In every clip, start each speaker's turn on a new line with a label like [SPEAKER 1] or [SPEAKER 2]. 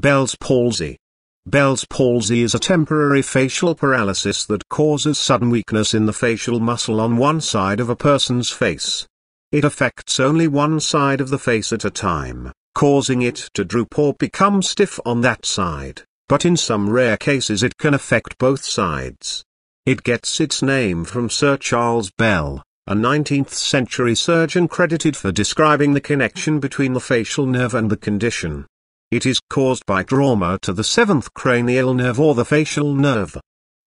[SPEAKER 1] Bell's palsy. Bell's palsy is a temporary facial paralysis that causes sudden weakness in the facial muscle on one side of a person's face. It affects only one side of the face at a time, causing it to droop or become stiff on that side, but in some rare cases it can affect both sides. It gets its name from Sir Charles Bell, a 19th century surgeon credited for describing the connection between the facial nerve and the condition. It is caused by trauma to the seventh cranial nerve or the facial nerve.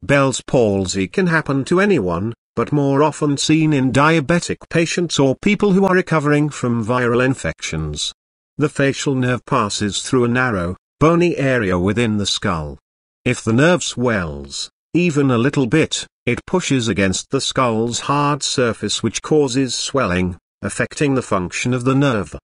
[SPEAKER 1] Bell's palsy can happen to anyone, but more often seen in diabetic patients or people who are recovering from viral infections. The facial nerve passes through a narrow, bony area within the skull. If the nerve swells, even a little bit, it pushes against the skull's hard surface which causes swelling, affecting the function of the nerve.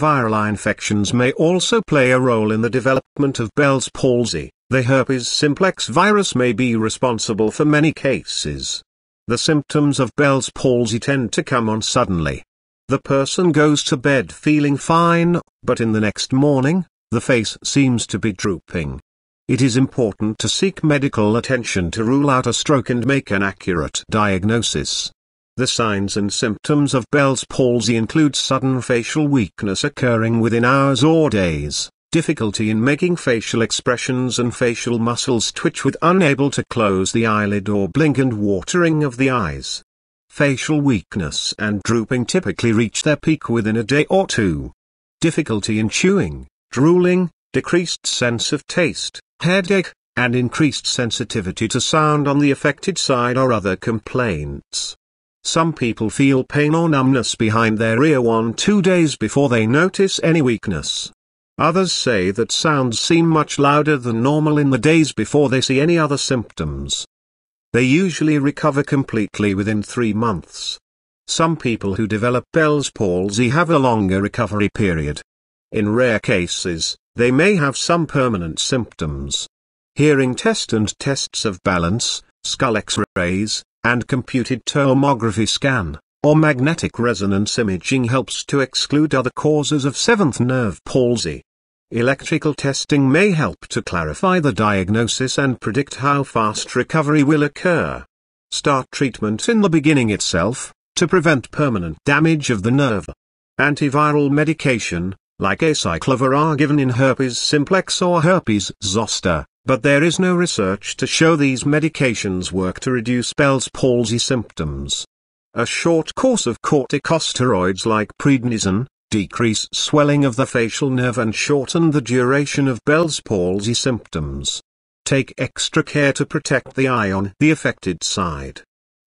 [SPEAKER 1] Viral infections may also play a role in the development of Bell's palsy. The herpes simplex virus may be responsible for many cases. The symptoms of Bell's palsy tend to come on suddenly. The person goes to bed feeling fine, but in the next morning, the face seems to be drooping. It is important to seek medical attention to rule out a stroke and make an accurate diagnosis. The signs and symptoms of Bell's palsy include sudden facial weakness occurring within hours or days, difficulty in making facial expressions and facial muscles twitch with unable to close the eyelid or blink and watering of the eyes. Facial weakness and drooping typically reach their peak within a day or two. Difficulty in chewing, drooling, decreased sense of taste, headache, and increased sensitivity to sound on the affected side or other complaints. Some people feel pain or numbness behind their ear one two days before they notice any weakness. Others say that sounds seem much louder than normal in the days before they see any other symptoms. They usually recover completely within three months. Some people who develop Bell's palsy have a longer recovery period. In rare cases, they may have some permanent symptoms. Hearing test and tests of balance, skull x-rays, and computed tomography scan, or magnetic resonance imaging helps to exclude other causes of seventh nerve palsy. Electrical testing may help to clarify the diagnosis and predict how fast recovery will occur. Start treatment in the beginning itself, to prevent permanent damage of the nerve. Antiviral medication, like acyclovir are given in herpes simplex or herpes zoster. But there is no research to show these medications work to reduce Bell's palsy symptoms. A short course of corticosteroids like prednisone, decrease swelling of the facial nerve and shorten the duration of Bell's palsy symptoms. Take extra care to protect the eye on the affected side.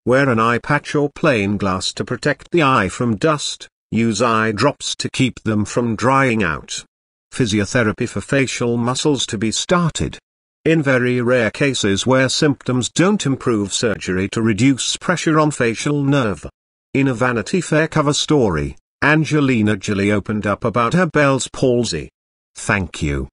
[SPEAKER 1] Wear an eye patch or plain glass to protect the eye from dust, use eye drops to keep them from drying out. Physiotherapy for facial muscles to be started. In very rare cases where symptoms don't improve surgery to reduce pressure on facial nerve. In a Vanity Fair cover story, Angelina Jolie opened up about her Bell's palsy. Thank you.